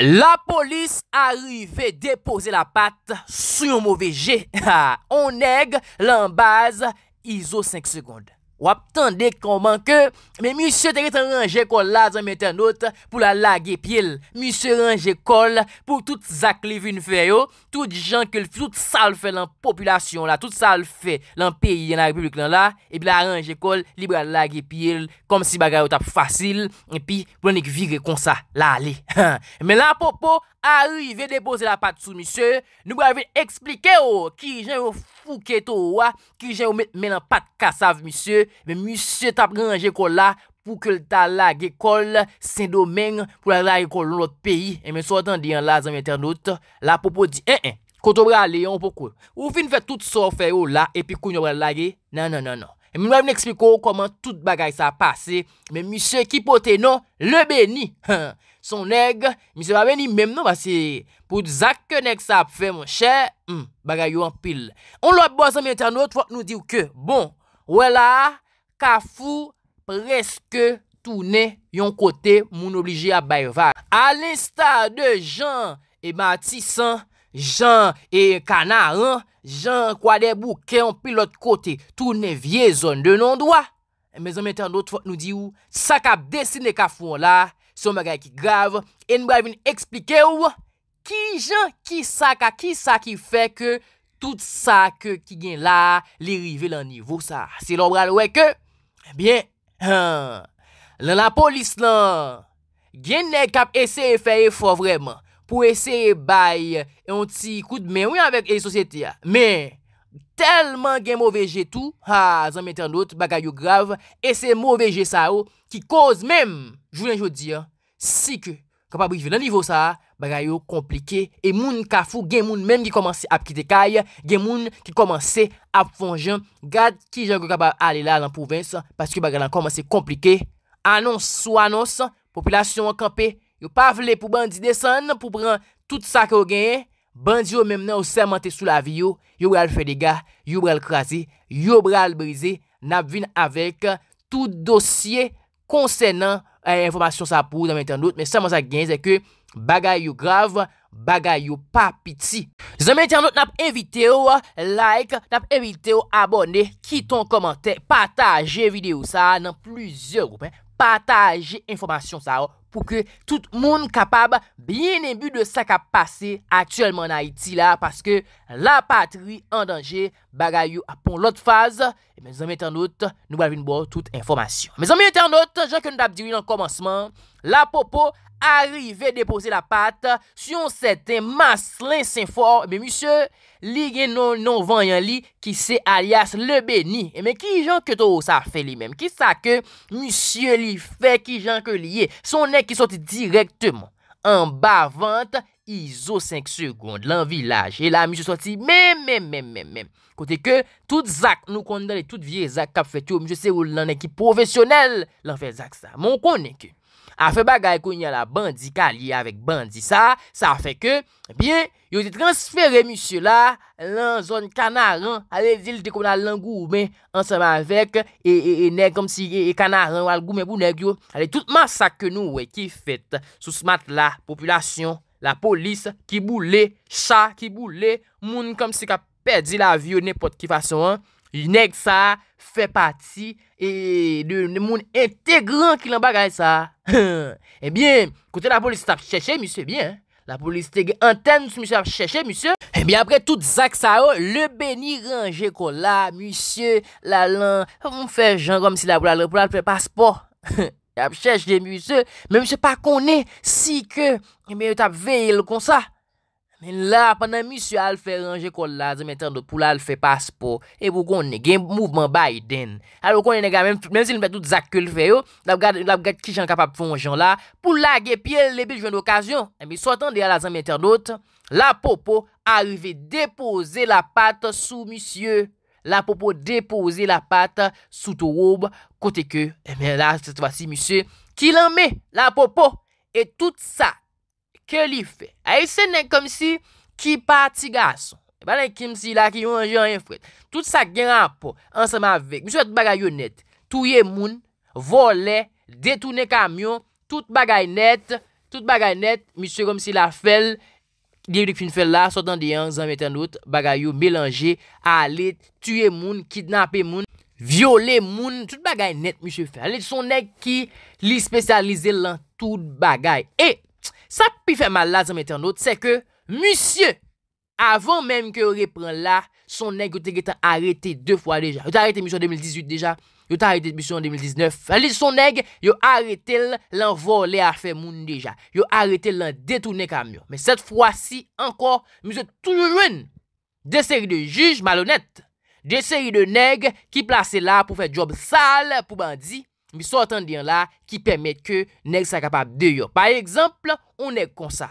La polis arive depose la pat sou yon mou veje. On neg lanbaz izo 5 segonde. Wap tan dek kon man ke, men mi se terit an range ekol la zan metan not pou la lage epi el. Mi se range ekol pou tout zakli vin fè yo, tout jan ke tout sal fè lan populasyon la, tout sal fè lan peyi yon la republik lan la, epi la range ekol libra lage epi el, kom si bagay ou tap fasil, epi pou nan ek vire kon sa la ale. Men la popo, Arrive depose la pat sou, misye. Nou ba ven explike yo, ki jen yo fouke to wa, ki jen yo men an pat kasav, misye. Men misye tap gen anje ko la pou ke lta lage kol, sen domen pou lage lage kol loun lot peyi. En men sou atan diyan la zan ven ternout. La popo di, en en, koto bra leyon pou kou. Ou fin fè tout sor fè yo la, epi kou nyobre lage, nan nan nan nan. En men ba ven expliko yo koman tout bagay sa pase. Men misye ki pote non, le beni, han. Son neg, mi se pa veni mem non basi. Pou zak ke neg sa ap fe, mon chè, hmm, bagay yo anpil. On lòb bò san mèten anot, fòk nou diw ke. Bon, wè la, kafou preske toune yon kote moun obliji a bayvare. A lèsta de jan, e ba tisan, jan e kana an, jan kwa debou ke anpil lòt kote. Toune vie zon de non dwa. Mèzen mèten anot, fòk nou diw, sak ap desi ne kafou an la. Son magay ki grav, e nou avin eksplike ou ki jan ki sa ka ki sa ki fe ke tout sa ke ki gen la li rive lan nivou sa. Se lom bral weke, eh bien, lan la polis lan gen ne kap ese feye fo vreman pou ese baye e on ti kou de men ou yon avek e sosyete ya. Men! Telman gen mowveje tou, ha, zanmete an lot, bagay yo grav, e se mowveje sa yo, ki koz mem, jounen joun di, si ke kapabrivi nan nivou sa, bagay yo komplike, e moun ka fou gen moun menm ki komanse apkitekay, gen moun ki komanse apfonjen, gad ki jan kou kapab ale la lan pouvense, paske bagay lan komanse komplike, anons ou anons, popilasyon wakampe, yo pavle pou bandide san, pou bran tout sa ke o genye, Bandi yo menmnen ou seman te sou la vi yo, yo bral fè dega, yo bral krasi, yo bral brizi, nap vin avèk tout dosye konsen nan eh, informasyon sa pou nan men ten dout. Men seman sa gen, zè ke bagay yo grav, bagay yo pa piti. Zè men ten dout nap evite yo like, nap evite yo abone, kiton komante, pataje videyo sa nan plüzyor goupen, eh. pataje informasyon sa yo. pou ke tout moun kapab biye nebu de sa ka pase atyèlman Haiti la, paske la patri an danje, bagayou apon lot faz, e men zanmye ternote, nou wav yon bo tout informasyon. Men zanmye ternote, jan ke nou dap diwi nan komansman, la popo, Arrive depose la pat Siyon sete mas lin senfor Ebe monsye li genon non, non vanyan li Ki se alias le beni Ebe ki jan ke to sa fe li men Ki sa ke monsye li fe Ki jan ke li ye Sonen ki soti direk temon An ba vante Izo 5 segonde Lan vilaj E la monsye soti Men men men men men Kote ke Tout zak Nou konnen de tout vie zak kap fetou Monsye se ou lan ekip profesyonel Lan fe zak sa Mon konnen ke A fe bagay konye la bandi ka liye avèk bandi sa, sa fe ke, biye, yon se transfere misyo la, lan zon kanaran, alè zil dekou nan langou mè, ansem avèk, e, e, e, neg kom si, e, e, kanaran, wal gou mè bou neg yo, alè tout masak ke nou wè ki fet, sou smat la, populasyon, la polis, ki bou lè, cha, ki bou lè, moun kom si ka perdi la viyo nepot ki fasyon, yon neg sa, fe pati, E de moun entegran ki lan bagay sa. E bien, kote la polisite ap chèche, mi sè bien. La polisite gen antenn sou mi sè ap chèche, mi sè. E bien apre tout zak sa ou, le beni ranje kon la, mi sè, la lan, moun fè jan kom si la boulal repoulal pè paspo. E bien, ap chèche de mi sè, mi sè pa konè, si ke, mi eh sè ap vey el kon sa. Men la, panan misyo al fè ranger kol la, zanmè ternot pou la al fè paspo, e pou kon negè mouvman ba y den. A lou kon negè, men si l mè tout zak kèl fè yo, la pou gade ki jan kapap fon jan la, pou la gè piè lè bi jwen d'okasyon. E mi sou atan de a la zanmè ternot, la popo a rive depoze la pat sou misyo, la popo depoze la pat sou tou roub, kote ke, e mi la, se te vasi misyo, ki lan me, la popo, e tout sa. Kè li fè? A ese nèk kom si ki pa tiga son. E ba nèk ki msi la ki yon jen yon fred. Tout sa gen apò. Ansem avèk. Misi wè tout bagay yo net. Touye moun. Volè. Detounè kamyon. Tout bagay net. Tout bagay net. Misi wè kom si la fèl. Gè yon dik fin fèl la. Sotan diyan. Zan metan dout. Bagay yo. Belanje. A alè. Touye moun. Kidnapè moun. Viole moun. Tout bagay net. Misi wè fèl. A lè son nèk ki li spesyalize lan Sa pi fè mal la zan metè anot, se ke, misye, avon menm ke repren la, son neg yo te getan arete de fwa deja. Yo te arete misyon 2018 deja, yo te arete misyon 2019. A li son neg, yo arete l'an volè a fè moun deja. Yo arete l'an detounè kamyon. Men set fwa si, ankon, misye toujoun, de seri de juj malonèt, de seri de neg ki plase la pou fè job sal pou bandi, Mi sou otan diyan la ki permette ke neg sa kapap deyo. Par ekzample, ou neg konsa.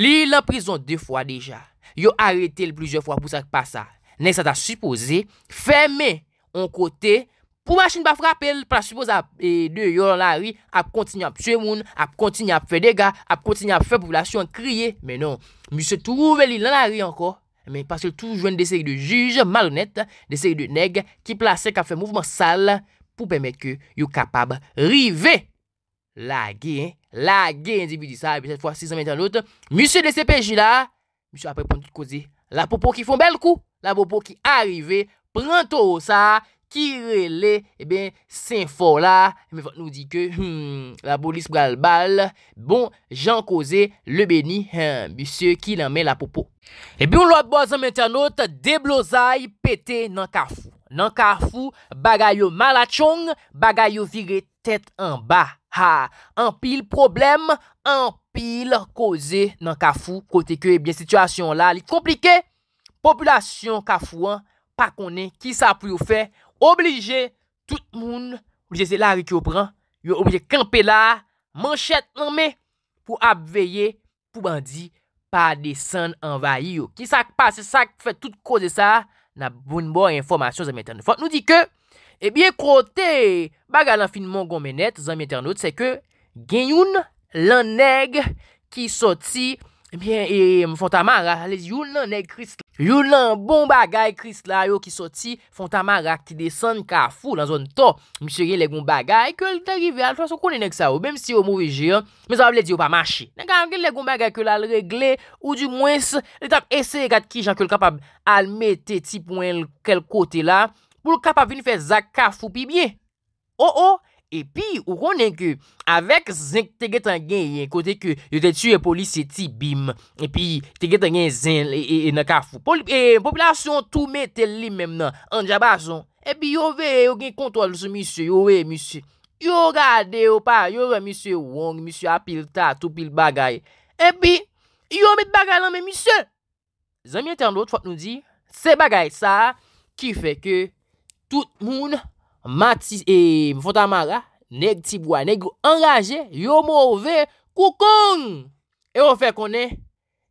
Li l'enprison de fwa deja. Yo arete l'plizye fwa pou sa kpa sa. Neg sa ta suppose, feme on kote, pou machin pa frape l, pa la suppose deyo l la ri, ap kontinye ap se moun, ap kontinye ap fe dega, ap kontinye ap fe populasyon kriye. Menon, mi se touveli l la ri anko, men pasel toujwen de seri de juj, malonet, de seri de neg, ki plase ka fe mouvman sal, pou pemèk ke yon kapab rive. La gen, la gen, dibi di sa, et bi set fwa 6 an men tan lout, monsye de sepeji la, monsye apre pon tout kozi, la popo ki fon bel kou, la popo ki arrive, pran to sa, ki rele, e ben, sen fo la, me fote nou di ke, hmm, la bolis pral bal, bon, jan kozi, le beni, monsye ki lan men la popo. E bi yon lout boazan men tan lout, de blozay, pete nan kafou. Nan ka fou bagay yo malachong, bagay yo vire tet an ba. Ha, an pil problem, an pil koze nan ka fou kote ke ebyen eh situasyon la. Li komplike, populasyon ka fou an pa kone ki sa pou yo fe, oblije tout moun, oblije se la re ki yo pran, yo oblije kempe la, manchet nan me, pou ap veye pou bandi pa desen an vay yo. Ki sa k pa se sa k fe tout koze sa, nan bon bon informasyon zami internet. Fon nou di ke, ebyen kote baga lan finman gomenet zami internet, se ke genyoun lan neg ki soti Ebyen, e, fontamara, lez youn nan e krist la, youn nan bon bagay krist la yo ki soti, fontamara ak ti desen ka fou nan zon to, msye gen le goun bagay, ke l de rive al fwa sou konen ek sa ou, bem si yo mou veje, msye zan ap le di yo pa mache. Nen kan gen le goun bagay ke l al regle, ou di mwen se, le tap ese gat ki jan ke l kapab al me te ti pou en l kel kote la, pou l kapab vin fe zak ka fou pi bie, o oh, o oh,! Epi, ou konen ke, avek zin tegetan gen yon kote ke, yo te tsu yon polisye ti bim, epi, tegetan gen zin, e, e, e, e, na kafou. Poli, e, e, populasyon toume tel li mem nan, anjabason, epi, yo ve, yo gen kontrol sou misyo, yo ve, misyo, yo ga de, yo pa, yo ve, misyo, wong, misyo, apil ta, toupil bagay, epi, yo met bagay lan, me, misyo. Zan mi enten do tfot nou di, se bagay sa, ki fe ke, tout moun, Matis e mifon ta maga, neg tibwa, neg anraje, yo mou ve koukong. E ou fe konen,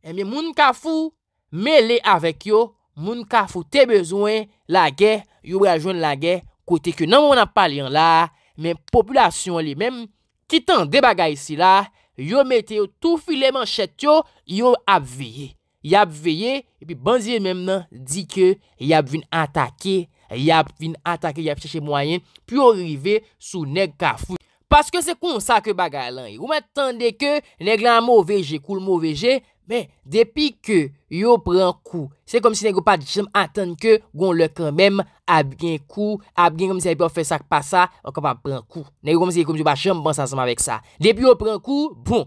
e mi moun kafou mele avek yo, moun kafou te bezwen la ge, yo reajoun la ge, kote ke nan moun apalian la, men populasyon li men, kitan debaga isi la, yo mete yo tou fi le manchet yo, yo apveye. Yo apveye, epi banzye men men di ke yo apvin atakey. Y ap vin atake, y ap cheche mwayen, pi ou rive sou neg kafou. Paske se kon sa ke baga lan, ou men tende ke neg lan mou veje, koul mou veje, men depi ke yo pran kou, se kom si neg ou pa di jem aten ke, goun le kanmem, ap gen kou, ap gen kom se epi ou fe sak pa sa, an kom pa pran kou. Neg ou kom se ekom di ba jem, bon sa seman vek sa. Depi yo pran kou, bon,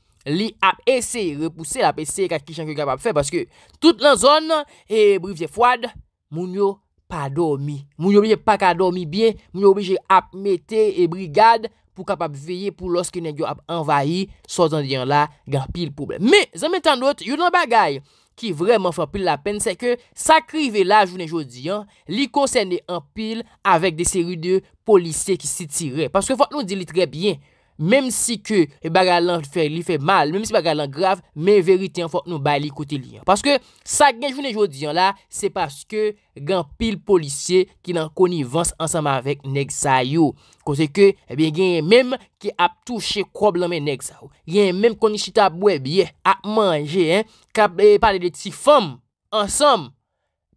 Li ap ese repouse la ap ese kakishan ki kapap fe Paske tout lan zon e brivye fwad Moun yo pa domi Moun yo biye pa ka domi bien Moun yo biye ap mete e brigade Pou kapap veye pou loske nen yo ap envahi Sosan diyan la gampil pouble Me zanmen tan not yon nan bagay Ki vreman fapil la pen se ke Sakri ve la jounen jodi Li konsen de anpil Avèk de seri de polisye ki si tire Paske fok nou di li trebyen Mem si ke e baga lan fe li fe mal, mem si baga lan grav, men verite an fok nou ba li kote li an. Paske sa gen jounen joudiyan la, se paske gen pil polisye ki nan koni vans ansam avek neg sa yo. Kose ke, e gen menm ki ap touche krob lamen neg sa yo. Gen menm koni sita boue biye, ap manje, eh, kap e, pale de ti fom, ansam,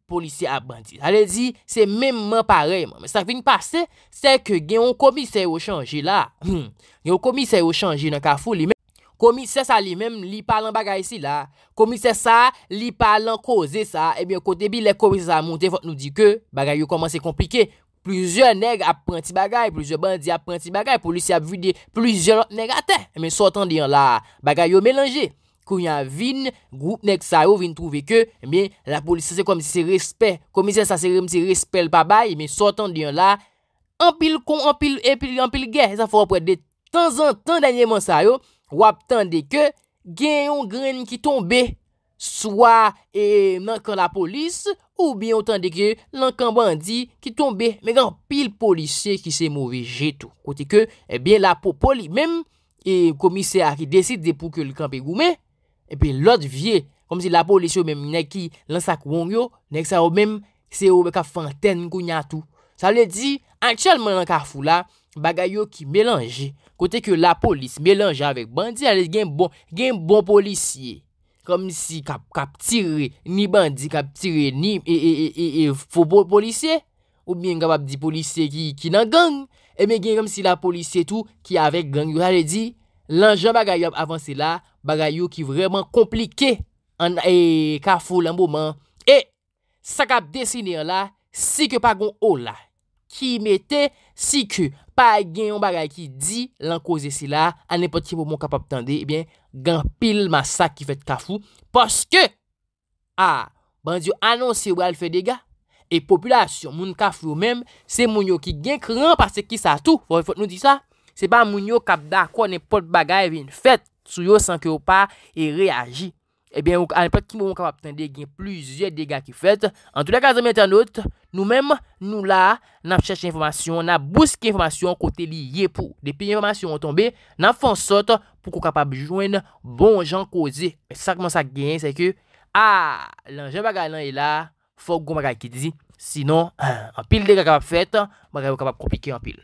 Polisi ap bandi, ale di se memman pareman, sa fin pase se ke gen yon komise hmm. eh yo chanji la, gen yon komise yo chanji nan kafou li men, komise sa li men li palan bagay si la, komise sa li palan koze sa, ebyen kote bi le komise sa monte fote nou di ke bagay yo komanse komplike, plizyon neg ap bandi bagay, plizyon bandi ap bandi bagay, polisi ap vide plizyon neg ate, ebyen sotan diyan la bagay yo melanje. Kou yon vin, goup nek sa yo, vin trouve ke, e bie, la polise se komisi se respet, komise se se remsi respet l pabay, e bie, sotan diyon la, anpil kon, anpil, anpil, anpil gen, sa fwap wèd de tan zan, tan danyenman sa yo, wap tande ke, gen yon gren ki tombe, swa, e, mankan la polise, ou biyon tande ke, lankan bandi ki tombe, me gen anpil polise ki se mouve jetou. Koti ke, e bie, la poli, menm, e, komise a ki deside pou ke l kampi goume, Epi lot vie, kom si la polis yo menm nek ki lansak wong yo, nek sa yo menm se yo beka fonten kou nyatou. Sa le di, anksyalman anka fula, bagay yo ki melanje, kote ki yo la polis melanje avek bandi, ale gen bon, bon polisye. Kom si kap tire, ni bandi kap tire, ni ee ee ee ee, fo bon polisye. Ou mi en gabab di polisye ki nan gang, eme gen kom si la polisye tou ki avek gang yo, ale di... Lan jan bagay yo avanse la, bagay yo ki vreman komplike an e kafou lan mouman. E, sa kap desine la, si ke pa gon ou la. Ki mette, si ke pa genyon bagay ki di lan koze si la, an nepot ki mouman kap ap tende, ebyen, gen pil masak ki fet kafou. Poske, a, bandyo anonsi wè al fè dega, e populasyon moun kafou mèm, se moun yo ki gen kren parce ki sa tou, wè fote nou di sa? Se pa moun yo kap da kwa nepot bagay vin fet, sou yo san ke yo pa e reagi. Ebyen, anepat ki moun kapap ten degen plusye dega ki fet, an tou la kazami internet, nou mèm nou la nan chèche informasyon, nan bouske informasyon kote liye pou. Depi informasyon yon tombe, nan fonsot pou kou kapap jwen bon jan kozi. E sakman sa gen, se ke, a, lan jen bagay lan e la, fok goun bagay ki dizi. Sinon, an pil dega kapap fet, bagay wou kapap kopike an pil.